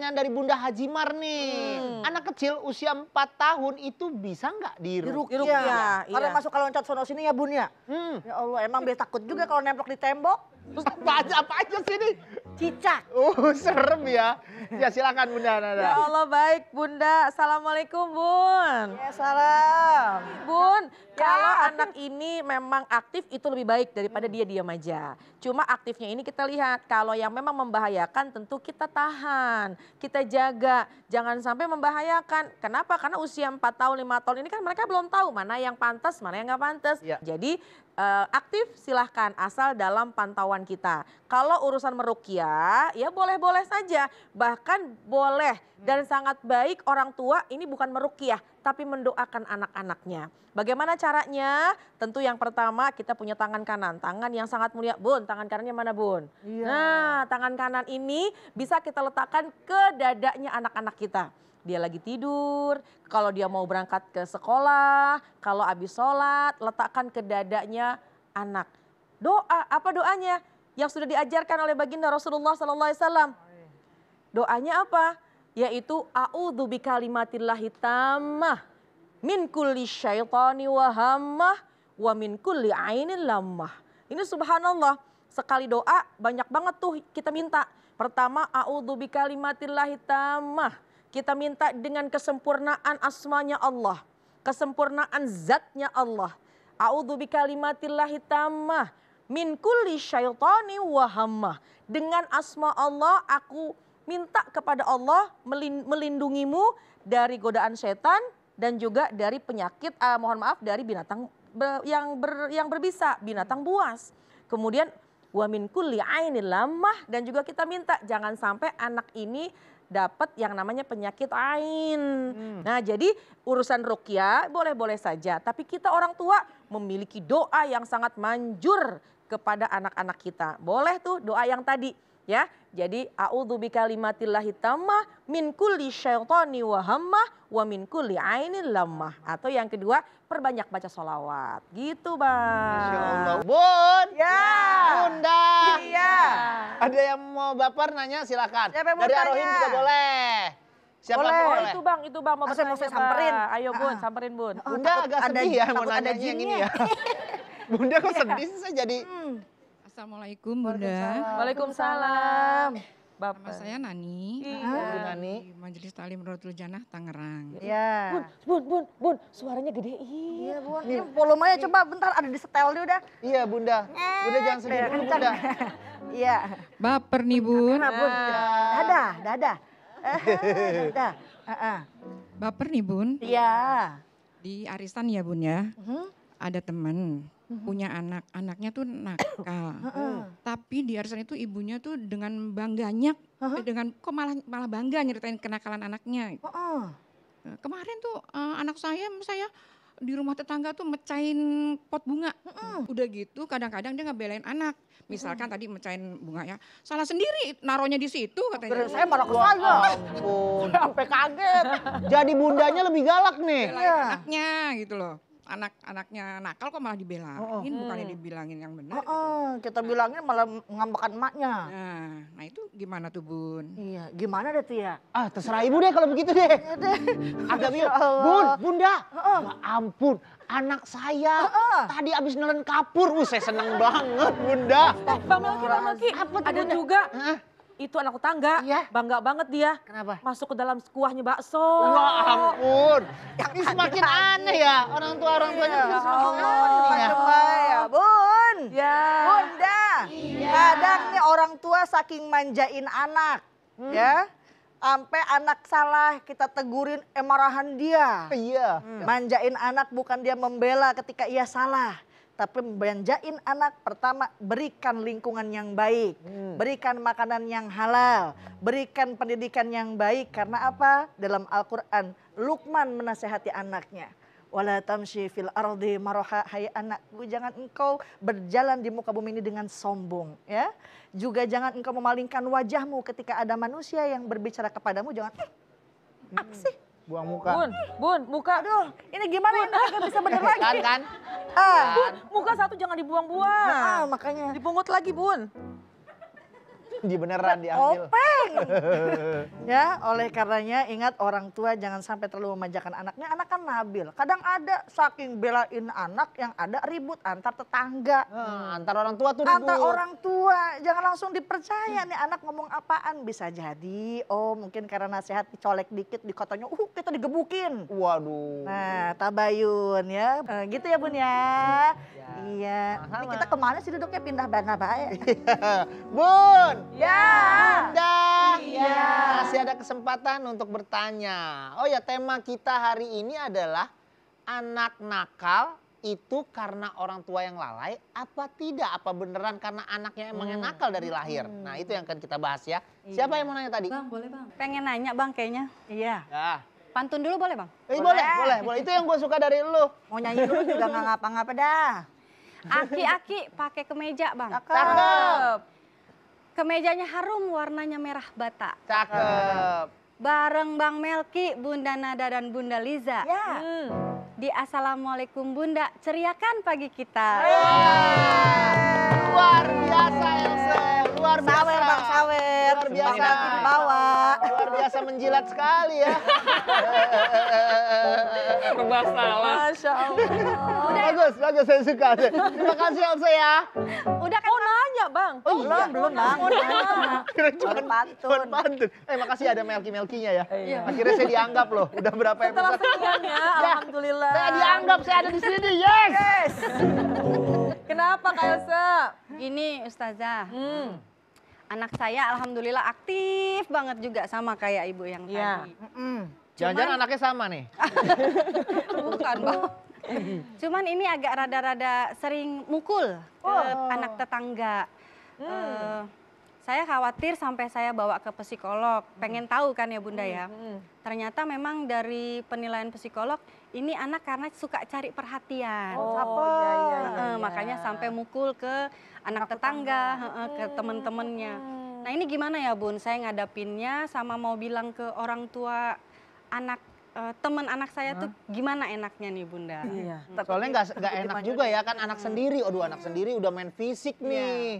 pertanyaan dari Bunda Hajimar nih. Hmm. Anak kecil usia 4 tahun itu bisa nggak dirukyah? Iya. Iya. Kalau Ya, ya. iya. masuk kalau loncat sono sini ya Bun ya. Hmm. Ya Allah emang dia takut juga kalau nempel di tembok. Terus apa aja apa aja sini? cicak. Uh, serem ya. Ya silakan Bunda Nada. Ya Allah baik Bunda. Assalamualaikum Bun. Ya salam. Bun, ya. kalau anak ini memang aktif itu lebih baik daripada hmm. dia diam aja. Cuma aktifnya ini kita lihat kalau yang memang membahayakan tentu kita tahan, kita jaga, jangan sampai membahayakan. Kenapa? Karena usia 4 tahun, 5 tahun ini kan mereka belum tahu mana yang pantas, mana yang nggak pantas. Ya. Jadi uh, aktif silahkan asal dalam pantauan kita. Kalau urusan merukia ya boleh-boleh saja bahkan boleh dan sangat baik orang tua ini bukan merukia, tapi mendoakan anak-anaknya. Bagaimana caranya? Tentu yang pertama kita punya tangan kanan. Tangan yang sangat mulia. Bun, tangan kanannya mana Bun? Iya. Nah tangan kanan ini bisa kita letakkan ke dadanya anak-anak kita dia lagi tidur, kalau dia mau berangkat ke sekolah, kalau habis sholat, letakkan ke dadanya anak. Doa, apa doanya? Yang sudah diajarkan oleh baginda Rasulullah SAW. Doanya apa? Yaitu, A'udhu bi kalimatillahi tamah, min kulli syaitani wahammah, wa min kulli ainin lamah. Ini subhanallah, sekali doa banyak banget tuh kita minta. Pertama, A'udhu bi kalimatillahi tamah kita minta dengan kesempurnaan asmanya Allah. Kesempurnaan zatnya Allah. A'udhu bi kalimatillahi tammah. Min kulli syaitani wahammah. Dengan asma Allah aku minta kepada Allah melindungimu dari godaan setan dan juga dari penyakit uh, mohon maaf dari binatang yang ber, yang berbisa binatang buas. Kemudian wa min kulli ainil lamah dan juga kita minta jangan sampai anak ini dapat yang namanya penyakit ain. Hmm. Nah, jadi urusan rukia boleh-boleh saja, tapi kita orang tua memiliki doa yang sangat manjur kepada anak-anak kita. Boleh tuh doa yang tadi ya. Jadi a'udzu bikalimatillahi tammah min kulli syaitani wa hammah wa min kulli ainin lammah Atau yang kedua, perbanyak baca sholawat. Gitu, Bang. Masyaallah. Bun. Ya. Bunda. Iya. Ada yang mau baper nanya silakan. Siapa Dari Arohim juga boleh. Siapa boleh. boleh. Itu bang, itu bang mau ah, baper. mau saya samperin. Ayo bun, ah. samperin bun. Bunda oh, agak sedih ada, ya mau nanya yang ini ya. Bunda kok iya. sedih sih saya jadi hmm. Assalamualaikum Bunda. Waalaikumsalam. Bapak. Nama saya Nani. Iya. Bu Nani. Di Majelis Talim Rotul Janah Tangerang. Iya. Bun, bun, bun, bun, suaranya gede. Iya, Bu. Ini volumenya coba bentar ada di setel dia udah. Iya, Bunda. Eh, Bunda jangan sedih dulu, Bunda. Iya. Baper nih, Bun. Kenapa, bun. Dada, dada. Dada. Uh-uh. Baper nih, Bun. Iya. Di arisan ya, Bun ya. Uh-huh. Ada teman hmm punya anak, anaknya tuh nakal. Oh. Tapi di arisan itu ibunya tuh dengan bangganya, eh, dengan kok malah malah bangga nyeritain kenakalan anaknya. Eh, kemarin tuh uh, anak saya, saya di rumah tetangga tuh mecahin pot bunga. Udah gitu kadang-kadang dia ngebelain anak. Misalkan mm-hmm. tadi mecahin bunga ya, salah sendiri naronya di situ katanya. saya marah keluar. Ampun. Sampai kaget. Jadi bundanya lebih galak nih. Iya. Anaknya gitu loh anak-anaknya nakal kok malah dibelain oh, oh. bukannya hmm. dibilangin yang benar. Oh, gitu. oh. kita nah. bilangin malah ngambekan emaknya. Nah, nah itu gimana tuh Bun? Iya, gimana deh ya Ah terserah ibu deh kalau begitu deh. Iya Agak ya bilang, Bun, Bunda, oh. ampun anak saya oh, oh. tadi abis nelen kapur. Uh, saya seneng banget Bunda. eh, Bang Melki, Bang Melki, ada bunda? juga huh? itu anak tangga Iya. Bangga banget dia. Kenapa? Masuk ke dalam kuahnya bakso. Wah ya ampun. Yang Ini semakin aneh ya. Orang tua orang tuanya iya. juga semakin aneh. Ya. ya. Bun. Ya. Bunda. Iya. Kadang nih orang tua saking manjain anak. Hmm. Ya sampai anak salah kita tegurin emarahan eh, dia. Iya. Hmm. Manjain anak bukan dia membela ketika ia salah tapi belanjain anak pertama berikan lingkungan yang baik, hmm. berikan makanan yang halal, berikan pendidikan yang baik karena apa? Dalam Al-Qur'an Lukman menasehati anaknya. Wala tamshi fil ardi maroha hai anakku jangan engkau berjalan di muka bumi ini dengan sombong ya. Juga jangan engkau memalingkan wajahmu ketika ada manusia yang berbicara kepadamu jangan eh, apa hmm. Buang muka. Bun, bun, muka. Aduh, ini gimana bun. Ya? ini bisa bener kan, lagi? Kan, kan? Ah. Kan? Bun, muka satu jangan dibuang-buang. Nah, makanya. Dipungut lagi, Bun di beneran diambil. Openg. ya, oleh karenanya ingat orang tua jangan sampai terlalu memanjakan anaknya. Anak kan nabil. Kadang ada saking belain anak yang ada ribut antar tetangga. Hmm, antar orang tua tuh ribut. Antar orang tua. Jangan langsung dipercaya nih anak ngomong apaan. Bisa jadi, oh mungkin karena nasihat dicolek dikit, di dikotonya, uh kita digebukin. Waduh. Nah, tabayun ya. Nah, gitu ya Bun ya. Hmm. ya. Iya. Ini kita kemana sih duduknya pindah bana baik. Iya. Bun, Ya. Anda ya. masih ada kesempatan untuk bertanya. Oh ya, tema kita hari ini adalah anak nakal itu karena orang tua yang lalai apa tidak apa beneran karena anaknya emang hmm. nakal dari lahir hmm. nah itu yang akan kita bahas ya iya. siapa yang mau nanya tadi bang boleh bang pengen nanya bang kayaknya iya ya. pantun dulu boleh bang eh, boleh boleh boleh, boleh. itu yang gue suka dari lu mau nyanyi dulu juga gak ngapa-ngapa dah aki-aki pakai kemeja bang cakep Kemejanya harum, warnanya merah bata. Cakep. Bareng Bang Melki, Bunda Nada dan Bunda Liza. Ya. Di Assalamualaikum Bunda, ceriakan pagi kita. Yeay. Luar biasa Elsa, luar biasa. Sawer Bang Sawer, luar biasa. Bang Melki dibawa. Luar biasa menjilat sekali ya. Serba salah. Masya Allah. Bagus, bagus, saya suka. Terima kasih Elsa ya nggak bang? Oh, belum, iya. belum bang. Kira cuma pantun. pantun. Eh makasih ada melki-melkinya ya. Iya. Akhirnya saya dianggap loh. Udah berapa episode? Setelah sekian ya, ya. alhamdulillah. Saya dianggap, saya ada di sini, yes! Yes! Kenapa Kak Elsa? Gini Ustazah. Hmm anak saya alhamdulillah aktif banget juga sama kayak ibu yang ya. tadi. Jangan-jangan anaknya sama nih. Bukan, Bang. Cuman ini agak rada-rada sering mukul ke eh, oh. anak tetangga. Hmm. Uh, saya khawatir sampai saya bawa ke psikolog. Pengen tahu kan ya Bunda ya. Hmm, hmm. Ternyata memang dari penilaian psikolog ini anak karena suka cari perhatian. Oh, Apa? Ya, ya, uh, Makanya sampai mukul ke anak, Aku tetangga, ke hmm. teman-temannya. Nah ini gimana ya Bun? Saya ngadapinnya sama mau bilang ke orang tua anak uh, teman anak saya tuh gimana enaknya nih bunda? Iya. Hmm. Soalnya nggak enak juga ya kan anak hmm. sendiri, aduh anak sendiri udah main fisik iya, iya, iya. nih.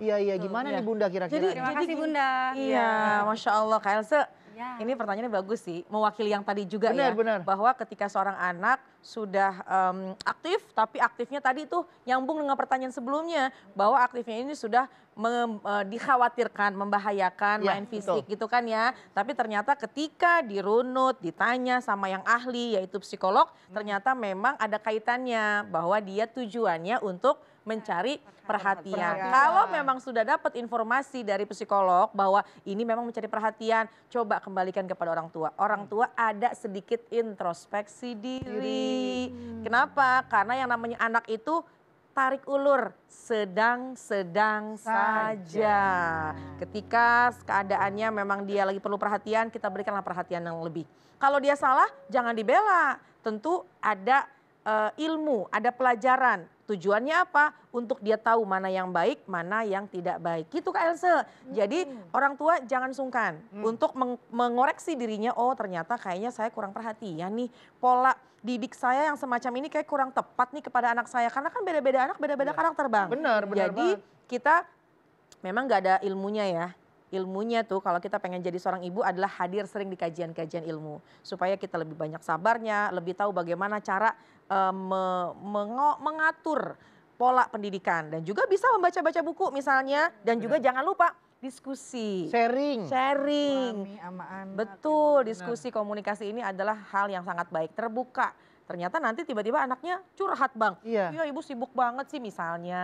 Iya iya gimana nih bunda kira-kira? Jadi, Terima kasih bunda. Iya, masya Allah Kak Elsa Ya. Ini pertanyaannya bagus sih, mewakili yang tadi juga benar, ya, benar. bahwa ketika seorang anak sudah um, aktif, tapi aktifnya tadi itu nyambung dengan pertanyaan sebelumnya bahwa aktifnya ini sudah me eh, dikhawatirkan, membahayakan ya, main fisik betul. gitu kan ya. Tapi ternyata ketika dirunut, ditanya sama yang ahli yaitu psikolog, hmm. ternyata memang ada kaitannya bahwa dia tujuannya untuk Iya, mencari perhatian. perhatian. Kalau memang sudah dapat informasi dari psikolog bahwa ini memang mencari perhatian, coba kembalikan kepada orang tua. Orang hmm. tua ada sedikit introspeksi diri. Hmm. Kenapa? Karena yang namanya anak itu tarik ulur sedang-sedang saja. Ketika keadaannya memang dia lagi perlu perhatian, kita berikanlah perhatian yang lebih. Kalau dia salah, jangan dibela. Tentu ada uh, ilmu, ada pelajaran, Tujuannya apa? Untuk dia tahu mana yang baik, mana yang tidak baik. Gitu Kak Else. Hmm. Jadi orang tua jangan sungkan hmm. untuk meng mengoreksi dirinya, oh ternyata kayaknya saya kurang perhatian nih. Pola didik saya yang semacam ini kayak kurang tepat nih kepada anak saya. Karena kan beda-beda anak, beda-beda ya. karakter Bang. Benar, benar Jadi banget. kita memang nggak ada ilmunya ya ilmunya tuh kalau kita pengen jadi seorang ibu adalah hadir sering di kajian-kajian ilmu supaya kita lebih banyak sabarnya, lebih tahu bagaimana cara uh, me mengatur pola pendidikan dan juga bisa membaca-baca buku misalnya dan juga Benar. Iya. jangan lupa diskusi, sharing, sharing, Mami, ama anak, betul. Diskusi komunikasi ini adalah hal yang sangat baik, terbuka Ternyata nanti tiba-tiba anaknya curhat bang. Iya. ya, ibu sibuk banget sih misalnya.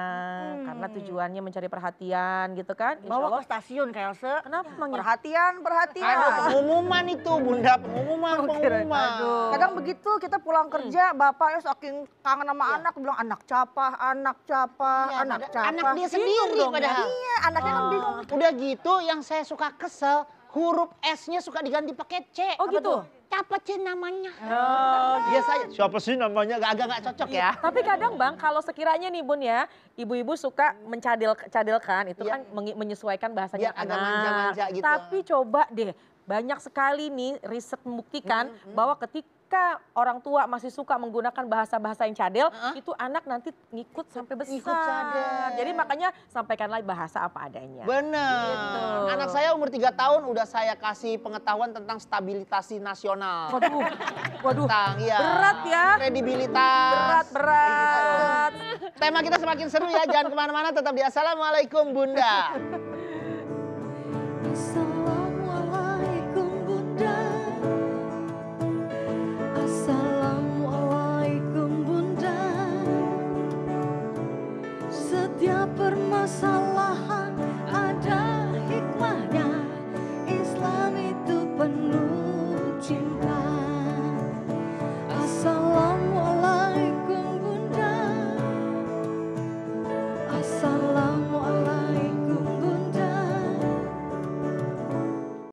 Hmm. Karena tujuannya mencari perhatian gitu kan. Insya Bawa ke stasiun kayak Kenapa bang? Ya? Perhatian, perhatian. Aduh pengumuman itu bunda. Pengumuman, pengumuman. Aduh. Kadang begitu kita pulang hmm. kerja. Hmm. Bapaknya saking kangen sama iya. anak. Bilang anak capa, anak capa, iya, anak capa. Anak dia sendiri ya. padahal. Iya anaknya oh. kan ah. bingung. Udah gitu yang saya suka kesel huruf S-nya suka diganti pakai C. Oh Apa gitu. Siapa C namanya? Oh, biasanya siapa sih namanya Gak agak gak cocok ya. Tapi kadang Bang kalau sekiranya nih Bun ya, ibu-ibu suka mencadil cadilkan itu ya. kan menyesuaikan bahasanya Ya, agak manja-manja gitu. Tapi coba deh banyak sekali nih riset membuktikan hmm, -hmm. bahwa ketika ketika orang tua masih suka menggunakan bahasa-bahasa yang cadel, uh-huh. itu anak nanti ngikut sampai besar. Ngikut cadel. Jadi makanya sampaikanlah bahasa apa adanya. Benar. Gitu. Anak saya umur 3 tahun udah saya kasih pengetahuan tentang stabilitasi nasional. Waduh. Waduh. Tentang ya. Berat ya. Kredibilitas. Berat, berat. Tema kita semakin seru ya. Jangan kemana-mana tetap di Assalamualaikum Bunda.